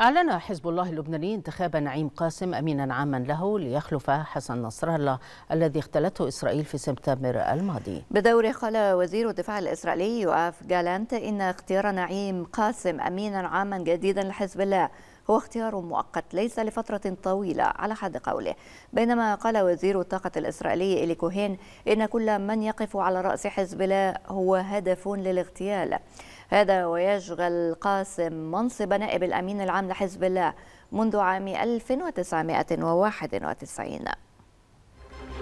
أعلن حزب الله اللبناني انتخاب نعيم قاسم أمينا عاما له ليخلف حسن نصر الله الذي اختلته إسرائيل في سبتمبر الماضي بدوره قال وزير الدفاع الإسرائيلي يؤاف جالانت إن اختيار نعيم قاسم أمينا عاما جديدا لحزب الله هو اختيار مؤقت ليس لفترة طويلة على حد قوله بينما قال وزير الطاقة الإسرائيلي إلي كوهين إن كل من يقف على رأس حزب الله هو هدف للاغتيال هذا ويشغل قاسم منصب نائب الأمين العام لحزب الله منذ عام 1991